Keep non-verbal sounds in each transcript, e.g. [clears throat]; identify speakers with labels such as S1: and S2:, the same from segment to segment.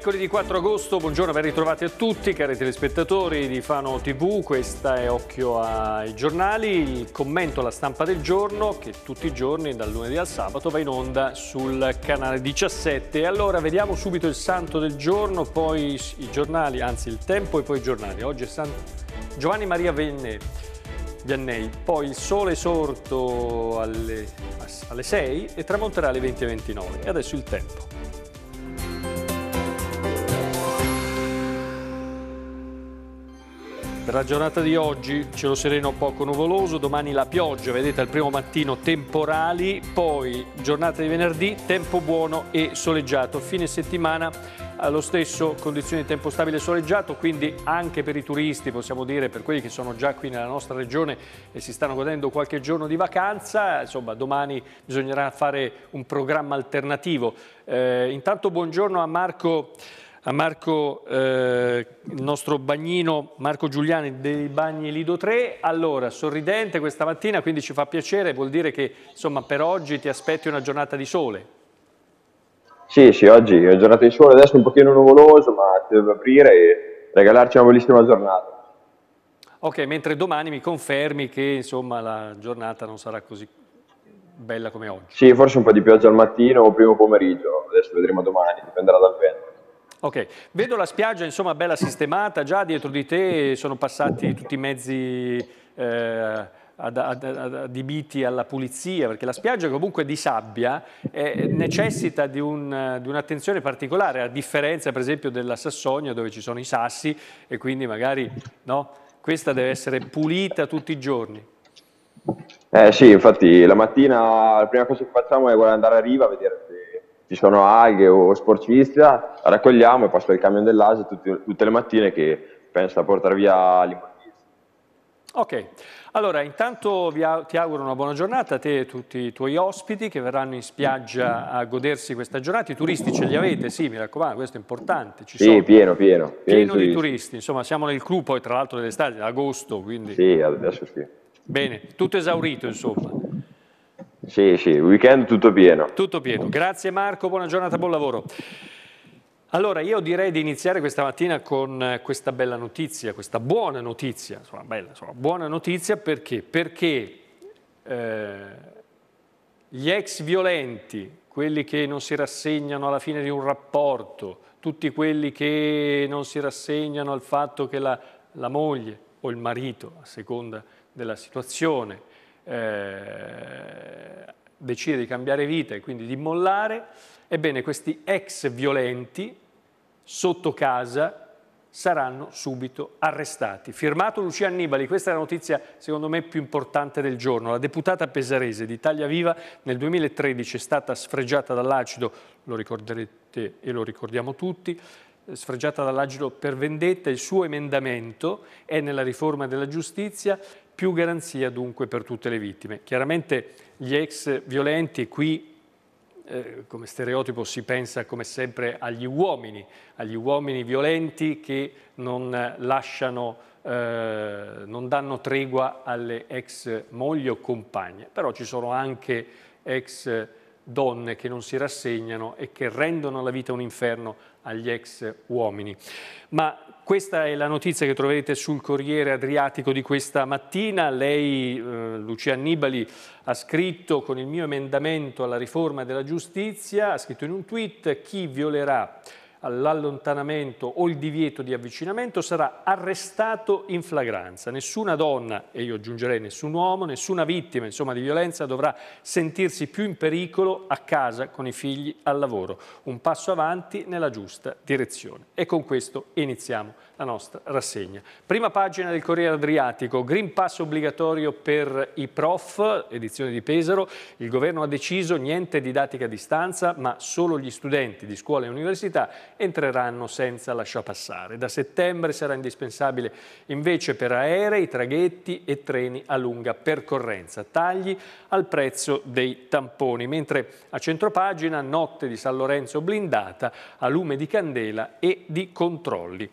S1: Mercoledì 4 agosto, buongiorno, ben ritrovati a tutti, cari telespettatori di Fano TV, questa è Occhio ai giornali, il commento alla stampa del giorno che tutti i giorni dal lunedì al sabato va in onda sul canale 17. Allora vediamo subito il santo del giorno, poi i giornali, anzi il tempo e poi i giornali. Oggi è San Giovanni Maria Venne. Vianney, poi il sole sorto alle, alle 6 e tramonterà alle 20.29 e adesso il tempo. la giornata di oggi cielo sereno poco nuvoloso, domani la pioggia, vedete al primo mattino temporali, poi giornata di venerdì tempo buono e soleggiato, fine settimana lo stesso condizioni di tempo stabile e soleggiato, quindi anche per i turisti, possiamo dire, per quelli che sono già qui nella nostra regione e si stanno godendo qualche giorno di vacanza, insomma domani bisognerà fare un programma alternativo. Eh, intanto buongiorno a Marco a Marco, eh, il nostro bagnino Marco Giuliani dei Bagni Lido 3. Allora, sorridente questa mattina, quindi ci fa piacere, vuol dire che insomma, per oggi ti aspetti una giornata di sole. Sì, sì, oggi è una giornata di sole, adesso è un pochino nuvoloso, ma ti devo aprire e regalarci una bellissima giornata. Ok, mentre domani mi confermi che insomma, la giornata non sarà così bella come oggi. Sì, forse un po' di pioggia al mattino o primo pomeriggio, adesso vedremo domani, dipenderà dal vento. Ok, vedo la spiaggia insomma bella sistemata, già dietro di te sono passati tutti i mezzi eh, adibiti alla pulizia, perché la spiaggia comunque di sabbia eh, necessita di, un'attenzione un particolare, a differenza per esempio della Sassonia dove ci sono i sassi e quindi magari no, questa deve essere pulita tutti i giorni. Eh sì, infatti la mattina la prima cosa che facciamo è andare a riva a vedere se ci sono alghe o sporcizia, raccogliamo e passa il camion dell'ASE tutte, tutte le mattine che pensa a portare via l'immondizia. Ok, allora intanto a, ti auguro una buona giornata a te e tutti i tuoi ospiti che verranno in spiaggia a godersi questa giornata. I turisti ce li avete? Sì, mi raccomando, questo è importante. Ci sì, sono. pieno, pieno. Pieno, pieno di, turisti. turisti. insomma siamo nel club poi tra l'altro dell'estate, agosto quindi. Sì, adesso sì. Bene, tutto esaurito insomma. Sì, sì, weekend tutto pieno. Tutto pieno. Grazie Marco, buona giornata, buon lavoro. Allora, io direi di iniziare questa mattina con eh, questa bella notizia, questa buona notizia, insomma, bella, insomma, buona notizia perché? Perché eh, gli ex violenti, quelli che non si rassegnano alla fine di un rapporto, tutti quelli che non si rassegnano al fatto che la, la moglie o il marito, a seconda della situazione, eh, decide di cambiare vita e quindi di mollare, ebbene questi ex violenti sotto casa saranno subito arrestati. Firmato Lucia Annibali, questa è la notizia secondo me più importante del giorno. La deputata pesarese di Taglia Viva nel 2013 è stata sfregiata dall'acido, lo ricorderete e lo ricordiamo tutti, eh, sfregiata dall'acido per vendetta, il suo emendamento è nella riforma della giustizia più garanzia dunque per tutte le vittime. Chiaramente gli ex violenti qui eh, come stereotipo si pensa come sempre agli uomini, agli uomini violenti che non lasciano, eh, non danno tregua alle ex mogli o compagne, però ci sono anche ex donne che non si rassegnano e che rendono la vita un inferno agli ex uomini. Ma questa è la notizia che troverete sul Corriere Adriatico di questa mattina. Lei, eh, Lucia Annibali, ha scritto con il mio emendamento alla riforma della giustizia, ha scritto in un tweet, chi violerà all'allontanamento o il divieto di avvicinamento sarà arrestato in flagranza. Nessuna donna, e io aggiungerei nessun uomo, nessuna vittima insomma, di violenza dovrà sentirsi più in pericolo a casa, con i figli, al lavoro. Un passo avanti nella giusta direzione. E con questo iniziamo la nostra rassegna. Prima pagina del Corriere Adriatico, Green Pass obbligatorio per i prof, edizione di Pesaro, il governo ha deciso niente didattica a distanza, ma solo gli studenti di scuola e università entreranno senza lasciapassare. Da settembre sarà indispensabile invece per aerei, traghetti e treni a lunga percorrenza, tagli al prezzo dei tamponi, mentre a centropagina notte di San Lorenzo blindata a lume di candela e di controlli.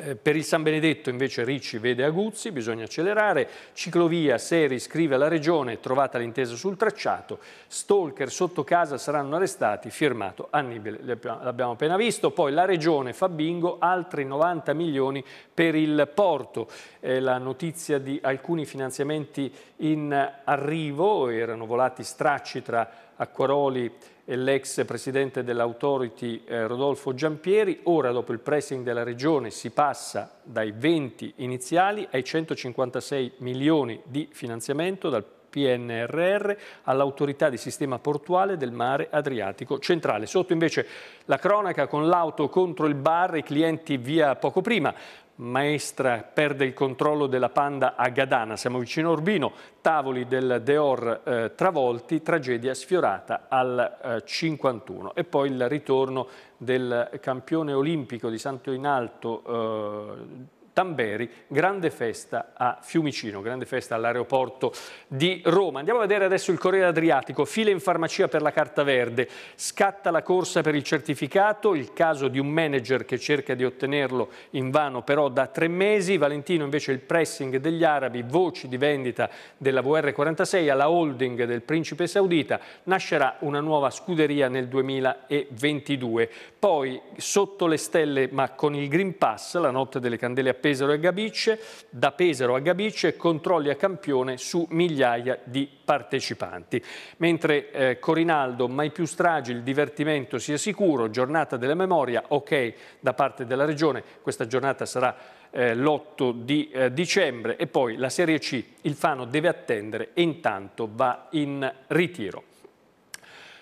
S1: Eh, per il San Benedetto invece Ricci vede Aguzzi, bisogna accelerare. Ciclovia, Seri scrive alla Regione, trovata l'intesa sul tracciato. Stalker sotto casa saranno arrestati, firmato Annibale, l'abbiamo appena visto. Poi la Regione fa bingo, altri 90 milioni per il porto. È la notizia di alcuni finanziamenti in arrivo, erano volati stracci tra Acquaroli e l'ex presidente dell'Authority eh, Rodolfo Giampieri. Ora, dopo il pressing della Regione, si passa dai 20 iniziali ai 156 milioni di finanziamento dal PNRR all'autorità di sistema portuale del mare Adriatico centrale. Sotto invece la cronaca con l'auto contro il bar, i clienti via poco prima maestra perde il controllo della Panda a Gadana, siamo vicino a Urbino, tavoli del Deor eh, travolti, tragedia sfiorata al eh, 51 e poi il ritorno del campione olimpico di Santo Inalto eh, Tamberi, grande festa a Fiumicino, grande festa all'aeroporto di Roma. Andiamo a vedere adesso il Corriere Adriatico, file in farmacia per la carta verde, scatta la corsa per il certificato, il caso di un manager che cerca di ottenerlo in vano però da tre mesi, Valentino invece il pressing degli arabi, voci di vendita della VR46 alla holding del principe saudita, nascerà una nuova scuderia nel 2022. Poi sotto le stelle ma con il Green Pass, la notte delle candele appena Pesaro e Gabicce, da Pesaro a Gabicce controlli a campione su migliaia di partecipanti. Mentre eh, Corinaldo, mai più stragi, il divertimento sia sicuro, giornata della memoria, ok da parte della Regione, questa giornata sarà eh, l'8 di eh, dicembre e poi la Serie C, il Fano deve attendere e intanto va in ritiro.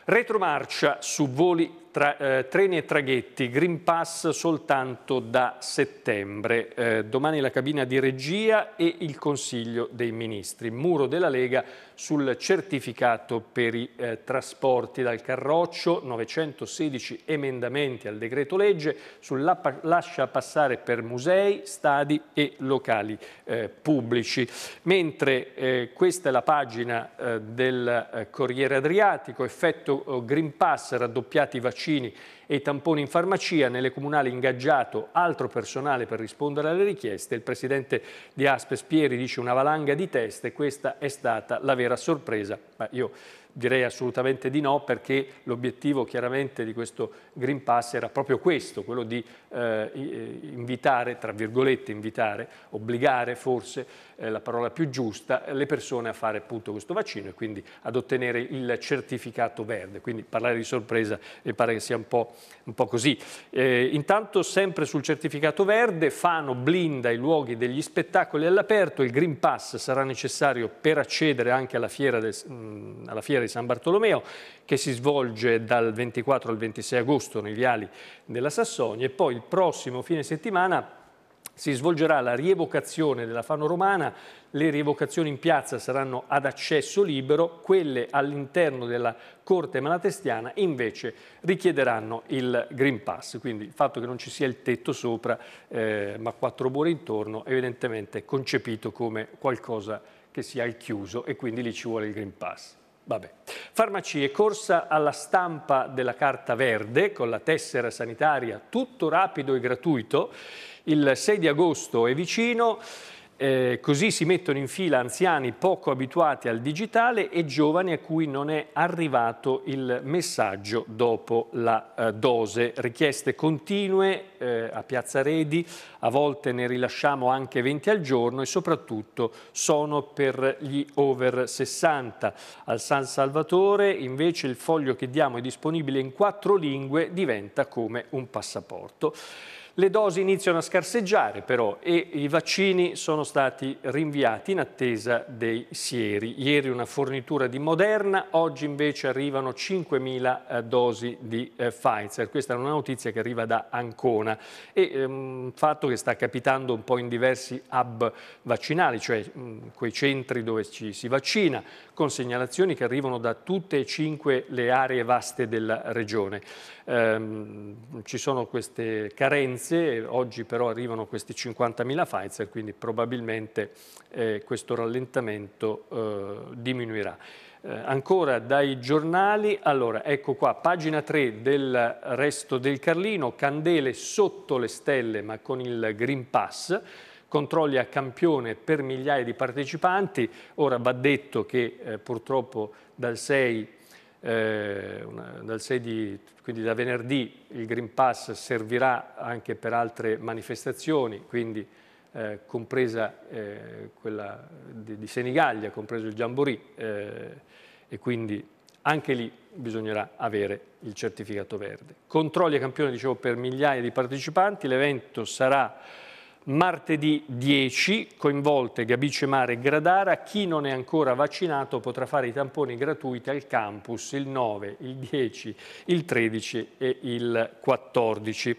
S1: Retromarcia su voli tra, eh, treni e traghetti, Green Pass soltanto da settembre. Eh, domani la cabina di regia e il Consiglio dei Ministri. Muro della Lega sul certificato per i eh, trasporti dal Carroccio, 916 emendamenti al decreto legge sulla lascia passare per musei, stadi e locali eh, pubblici. Mentre eh, questa è la pagina eh, del Corriere Adriatico, effetto oh, Green Pass, raddoppiati vaccini vaccini e tamponi in farmacia, nelle comunali ingaggiato altro personale per rispondere alle richieste. Il presidente di Aspes Pieri dice una valanga di teste, questa è stata la vera sorpresa Beh, io direi assolutamente di no perché l'obiettivo chiaramente di questo Green Pass era proprio questo, quello di eh, eh, invitare, tra virgolette invitare, obbligare forse eh, la parola più giusta, le persone a fare appunto questo vaccino e quindi ad ottenere il certificato verde. Quindi parlare di sorpresa mi pare che sia un po', un po così. Eh, intanto sempre sul certificato verde, Fano blinda i luoghi degli spettacoli all'aperto, il Green Pass sarà necessario per accedere anche alla fiera del alla Fiera di San Bartolomeo che si svolge dal 24 al 26 agosto nei viali della Sassonia e poi il prossimo fine settimana si svolgerà la rievocazione della Fano Romana, le rievocazioni in piazza saranno ad accesso libero, quelle all'interno della Corte Malatestiana invece richiederanno il Green Pass, quindi il fatto che non ci sia il tetto sopra eh, ma quattro buore intorno evidentemente è concepito come qualcosa di che sia il chiuso e quindi lì ci vuole il Green Pass. Vabbè. Farmacie, corsa alla stampa della carta verde con la tessera sanitaria, tutto rapido e gratuito. Il 6 di agosto è vicino. Eh, così si mettono in fila anziani poco abituati al digitale e giovani a cui non è arrivato il messaggio dopo la eh, dose. Richieste continue eh, a Piazza Redi, a volte ne rilasciamo anche 20 al giorno e soprattutto sono per gli over 60. Al San Salvatore invece il foglio che diamo è disponibile in quattro lingue, diventa come un passaporto. Le dosi iniziano a scarseggiare però e i vaccini sono stati rinviati in attesa dei sieri. Ieri una fornitura di Moderna, oggi invece arrivano 5.000 eh, dosi di eh, Pfizer. Questa è una notizia che arriva da Ancona e un ehm, fatto che sta capitando un po' in diversi hub vaccinali, cioè quei centri dove ci si vaccina, con segnalazioni che arrivano da tutte e cinque le aree vaste della regione. Ehm, ci sono queste carenze notizie, oggi però arrivano questi 50.000 Pfizer, quindi probabilmente eh, questo rallentamento eh, diminuirà. Eh, ancora dai giornali, allora ecco qua, pagina 3 del resto del Carlino, candele sotto le stelle ma con il Green Pass, controlli a campione per migliaia di partecipanti. Ora va detto che eh, purtroppo dal 6 eh, una, dal 6 di, quindi da venerdì il Green Pass servirà anche per altre manifestazioni, quindi eh, compresa eh, quella di, di, Senigallia, compreso il Giamborì, eh, e quindi anche lì bisognerà avere il certificato verde. Controlli a campione, dicevo, per migliaia di partecipanti, l'evento sarà Martedì 10, coinvolte Gabice Mare e Gradara, chi non è ancora vaccinato potrà fare i tamponi gratuiti al campus il 9, il 10, il 13 e il 14.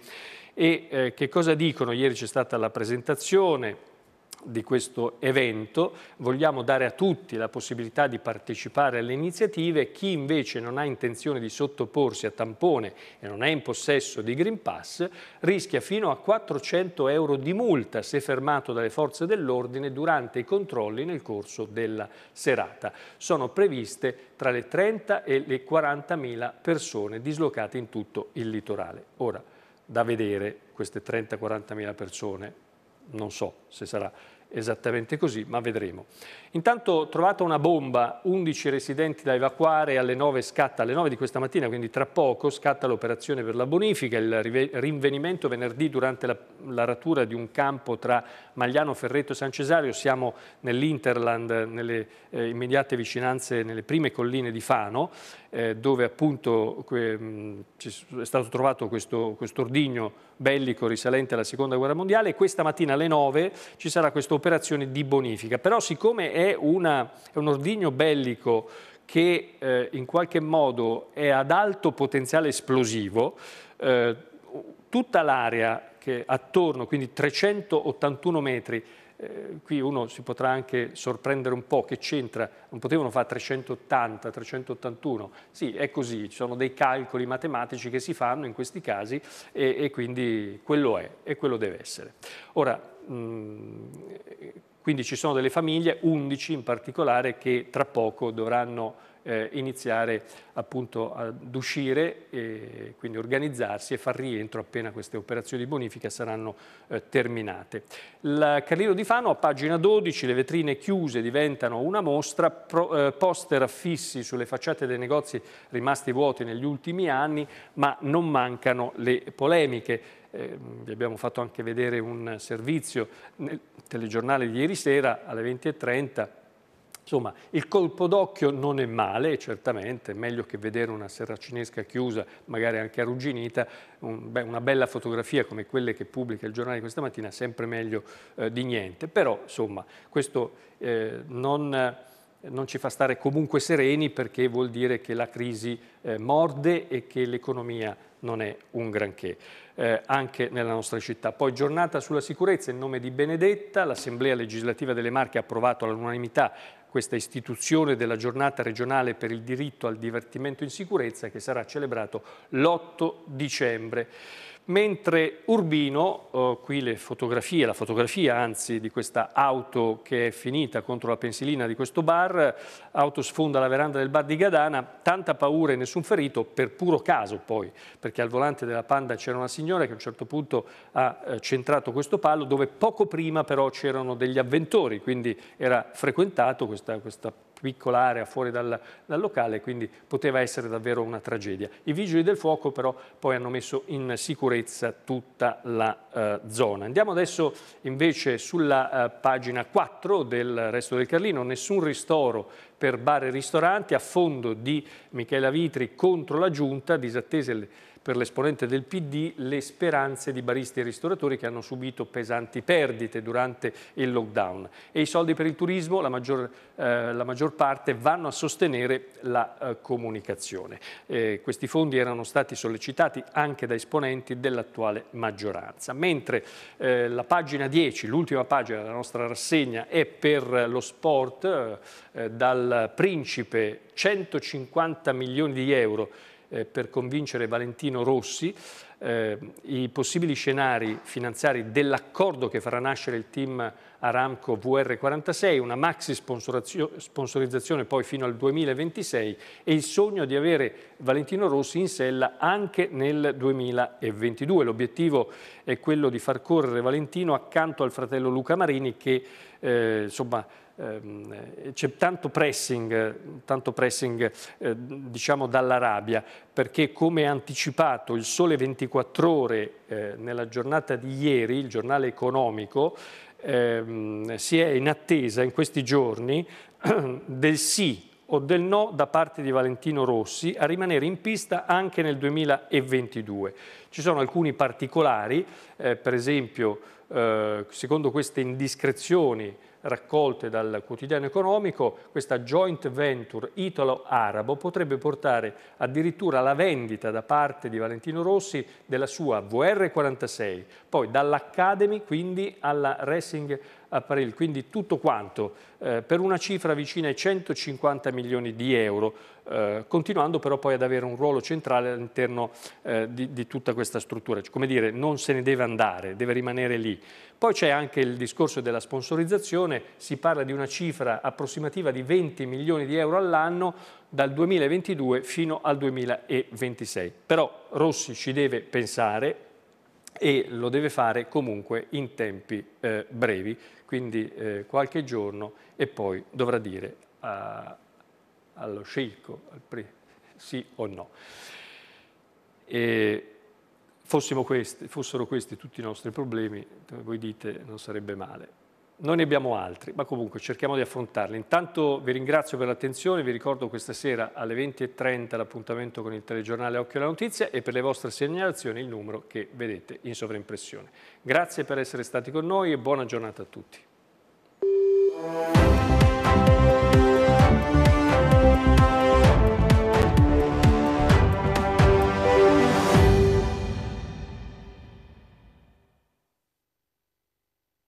S1: E eh, che cosa dicono? Ieri c'è stata la presentazione di questo evento, vogliamo dare a tutti la possibilità di partecipare alle iniziative, chi invece non ha intenzione di sottoporsi a tampone e non è in possesso di Green Pass rischia fino a 400 euro di multa se fermato dalle forze dell'ordine durante i controlli nel corso della serata. Sono previste tra le 30 e le 40 mila persone dislocate in tutto il litorale. Ora, da vedere queste 30-40 mila persone non so se sarà esattamente così, ma vedremo. Intanto trovata una bomba, 11 residenti da evacuare, alle 9, scatta, alle 9 di questa mattina, quindi tra poco, scatta l'operazione per la bonifica, il rinvenimento venerdì durante la, la ratura di un campo tra Magliano, Ferretto e San Cesario, siamo nell'Interland, nelle eh, immediate vicinanze, nelle prime colline di Fano, eh, dove appunto que, mh, è stato trovato questo, questo ordigno bellico risalente alla seconda guerra mondiale e questa mattina alle 9 ci sarà questo operazione di bonifica. Però siccome è, una, è un ordigno bellico che eh, in qualche modo è ad alto potenziale esplosivo, eh, tutta l'area attorno, quindi 381 metri eh, qui uno si potrà anche sorprendere un po', che c'entra, non potevano fare 380, 381, sì è così, ci sono dei calcoli matematici che si fanno in questi casi e, e quindi quello è e quello deve essere. Ora, mh, mm, eh, quindi ci sono delle famiglie, 11 in particolare, che tra poco dovranno eh, iniziare appunto ad uscire, e, quindi organizzarsi e far rientro appena queste operazioni di bonifica saranno eh, terminate. Il Carlino di Fano a pagina 12, le vetrine chiuse diventano una mostra, pro, eh, poster affissi sulle facciate dei negozi rimasti vuoti negli ultimi anni, ma non mancano le polemiche. Eh, vi abbiamo fatto anche vedere un servizio nel telegiornale di ieri sera alle 20.30 Insomma, il colpo d'occhio non è male, certamente, è meglio che vedere una serracinesca chiusa, magari anche arrugginita, un, beh, una bella fotografia come quelle che pubblica il giornale questa mattina, è sempre meglio eh, di niente. Però, insomma, questo eh, non non ci fa stare comunque sereni perché vuol dire che la crisi eh, morde e che l'economia non è un granché, eh, anche nella nostra città. Poi giornata sulla sicurezza in nome di Benedetta, l'Assemblea legislativa delle Marche ha approvato all'unanimità questa istituzione della giornata regionale per il diritto al divertimento in sicurezza che sarà celebrato l'8 dicembre mentre Urbino, oh, qui le fotografie, la fotografia anzi di questa auto che è finita contro la pensilina di questo bar, auto sfonda la veranda del bar di Gadana, tanta paura e nessun ferito, per puro caso poi, perché al volante della Panda c'era una signora che a un certo punto ha eh, centrato questo palo, dove poco prima però c'erano degli avventori, quindi era frequentato questa, questa piccola area fuori dal, dal, locale, quindi poteva essere davvero una tragedia. I vigili del fuoco però poi hanno messo in sicurezza tutta la eh, zona. Andiamo adesso invece sulla eh, pagina 4 del Resto del Carlino, nessun ristoro per bar e ristoranti, a fondo di Michela Vitri contro la Giunta, disattese le per l'esponente del PD le speranze di baristi e ristoratori che hanno subito pesanti perdite durante il lockdown. E i soldi per il turismo, la maggior, eh, la maggior parte, vanno a sostenere la eh, comunicazione. Eh, questi fondi erano stati sollecitati anche da esponenti dell'attuale maggioranza. Mentre eh, la pagina 10, l'ultima pagina della nostra rassegna, è per lo sport, eh, dal principe 150 milioni di euro eh, per convincere Valentino Rossi eh, i possibili scenari finanziari dell'accordo che farà nascere il team Aramco VR46, una maxi sponsorizzazione poi fino al 2026 e il sogno di avere Valentino Rossi in sella anche nel 2022. L'obiettivo è quello di far correre Valentino accanto al fratello Luca Marini che eh, insomma Ehm, c'è tanto pressing, tanto pressing eh, diciamo dall'Arabia, perché come anticipato il Sole 24 Ore eh, nella giornata di ieri, il giornale economico, ehm, si è in attesa in questi giorni [clears throat] del sì o del no da parte di Valentino Rossi a rimanere in pista anche nel 2022. Ci sono alcuni particolari, eh, per esempio, eh, secondo queste indiscrezioni raccolte dal quotidiano economico, questa joint venture italo-arabo potrebbe portare addirittura alla vendita da parte di Valentino Rossi della sua VR46, poi dall'Academy quindi alla Racing Apparel, quindi tutto quanto eh, per una cifra vicina ai 150 milioni di euro. Eh, continuando però poi ad avere un ruolo centrale all'interno eh, di, di, tutta questa struttura. Cioè, come dire, non se ne deve andare, deve rimanere lì. Poi c'è anche il discorso della sponsorizzazione, si parla di una cifra approssimativa di 20 milioni di euro all'anno dal 2022 fino al 2026. Però Rossi ci deve pensare e lo deve fare comunque in tempi eh, brevi, quindi eh, qualche giorno e poi dovrà dire... Uh, allo sceicco, al pre, sì o no. E questi, fossero questi tutti i nostri problemi, come voi dite non sarebbe male. Noi ne abbiamo altri, ma comunque cerchiamo di affrontarli. Intanto vi ringrazio per l'attenzione, vi ricordo questa sera alle 20.30 l'appuntamento con il telegiornale Occhio alla Notizia e per le vostre segnalazioni il numero che vedete in sovraimpressione. Grazie per essere stati con noi e buona giornata a tutti.